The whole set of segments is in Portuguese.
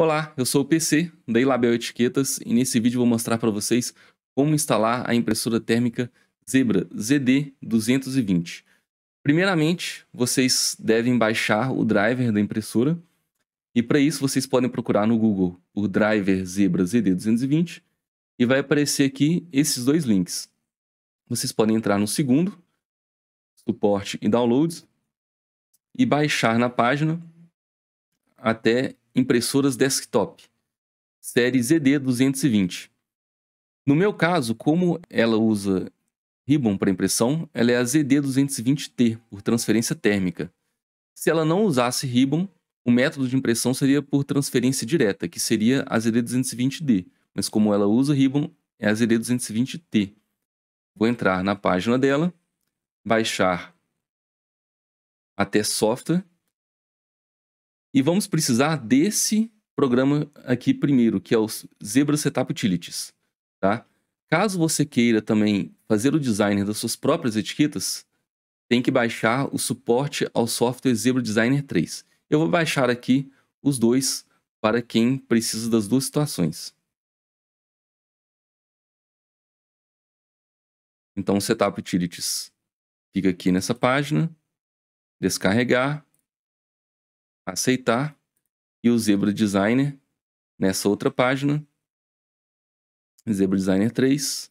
Olá, eu sou o PC, da Ilabel Etiquetas, e nesse vídeo vou mostrar para vocês como instalar a impressora térmica Zebra ZD220. Primeiramente, vocês devem baixar o driver da impressora, e para isso vocês podem procurar no Google o driver Zebra ZD220, e vai aparecer aqui esses dois links. Vocês podem entrar no segundo, suporte e downloads, e baixar na página até impressoras desktop, série ZD220. No meu caso, como ela usa Ribbon para impressão, ela é a ZD220T, por transferência térmica. Se ela não usasse Ribbon, o método de impressão seria por transferência direta, que seria a ZD220D, mas como ela usa Ribbon, é a ZD220T. Vou entrar na página dela, baixar até software, e vamos precisar desse programa aqui primeiro, que é o Zebra Setup Utilities, tá? Caso você queira também fazer o design das suas próprias etiquetas, tem que baixar o suporte ao software Zebra Designer 3. Eu vou baixar aqui os dois para quem precisa das duas situações. Então, o Setup Utilities fica aqui nessa página, descarregar, aceitar. E o Zebra Designer, nessa outra página, Zebra Designer 3,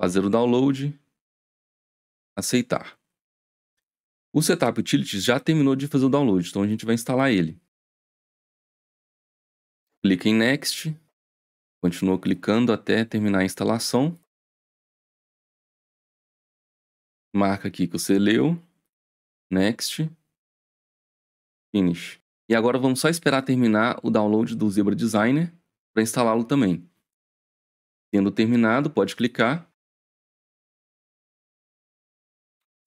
fazer o download, aceitar. O Setup Utilities já terminou de fazer o download, então a gente vai instalar ele. clique em Next, continua clicando até terminar a instalação. Marca aqui que você leu, Next, Finish. E agora vamos só esperar terminar o download do Zebra Designer para instalá-lo também. Tendo terminado, pode clicar.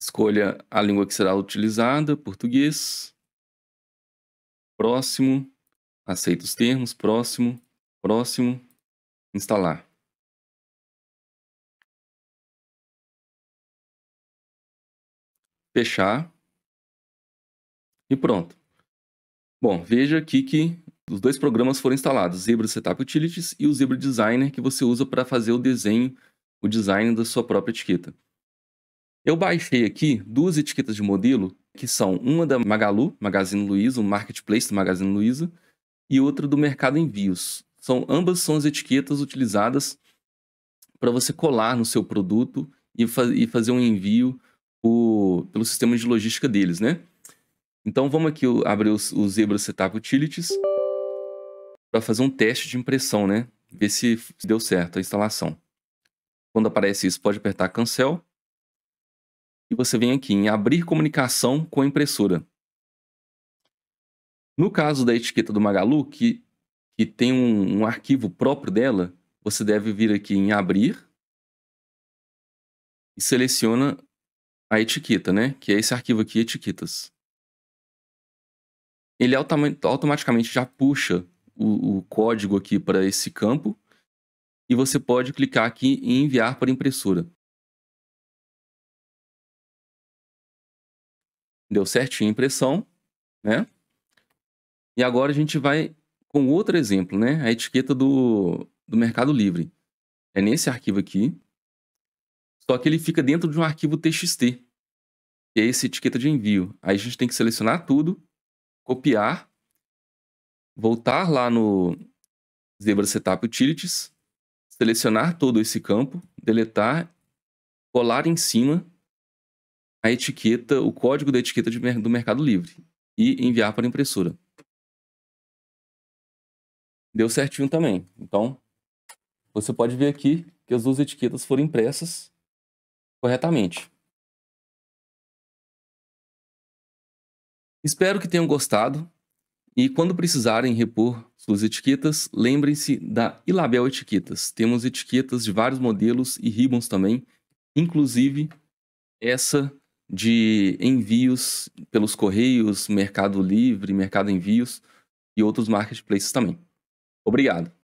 Escolha a língua que será utilizada, português. Próximo. Aceita os termos, próximo, próximo. Instalar. Fechar. E pronto. Bom, veja aqui que os dois programas foram instalados, Zebra Setup Utilities e o Zebra Designer, que você usa para fazer o desenho, o design da sua própria etiqueta. Eu baixei aqui duas etiquetas de modelo, que são uma da Magalu, Magazine Luiza, o um Marketplace do Magazine Luiza, e outra do Mercado Envios. São, ambas são as etiquetas utilizadas para você colar no seu produto e, e fazer um envio pelo sistema de logística deles, né? Então vamos aqui abrir os, o Zebra Setup Utilities para fazer um teste de impressão, né? Ver se deu certo a instalação. Quando aparece isso, pode apertar Cancel. E você vem aqui em Abrir comunicação com a impressora. No caso da etiqueta do Magalu, que, que tem um, um arquivo próprio dela, você deve vir aqui em Abrir e seleciona a etiqueta, né? Que é esse arquivo aqui, etiquetas ele autom automaticamente já puxa o, o código aqui para esse campo e você pode clicar aqui em enviar para impressora. Deu certinho a impressão, né? E agora a gente vai com outro exemplo, né? A etiqueta do, do Mercado Livre. É nesse arquivo aqui, só que ele fica dentro de um arquivo TXT, que é esse etiqueta de envio. Aí a gente tem que selecionar tudo copiar, voltar lá no Zebra Setup Utilities, selecionar todo esse campo, deletar, colar em cima a etiqueta, o código da etiqueta de, do Mercado Livre e enviar para a impressora. Deu certinho também. Então, você pode ver aqui que as duas etiquetas foram impressas corretamente. Espero que tenham gostado e quando precisarem repor suas etiquetas, lembrem-se da Ilabel Etiquetas. Temos etiquetas de vários modelos e ribbons também, inclusive essa de envios pelos correios, Mercado Livre, Mercado Envios e outros marketplaces também. Obrigado.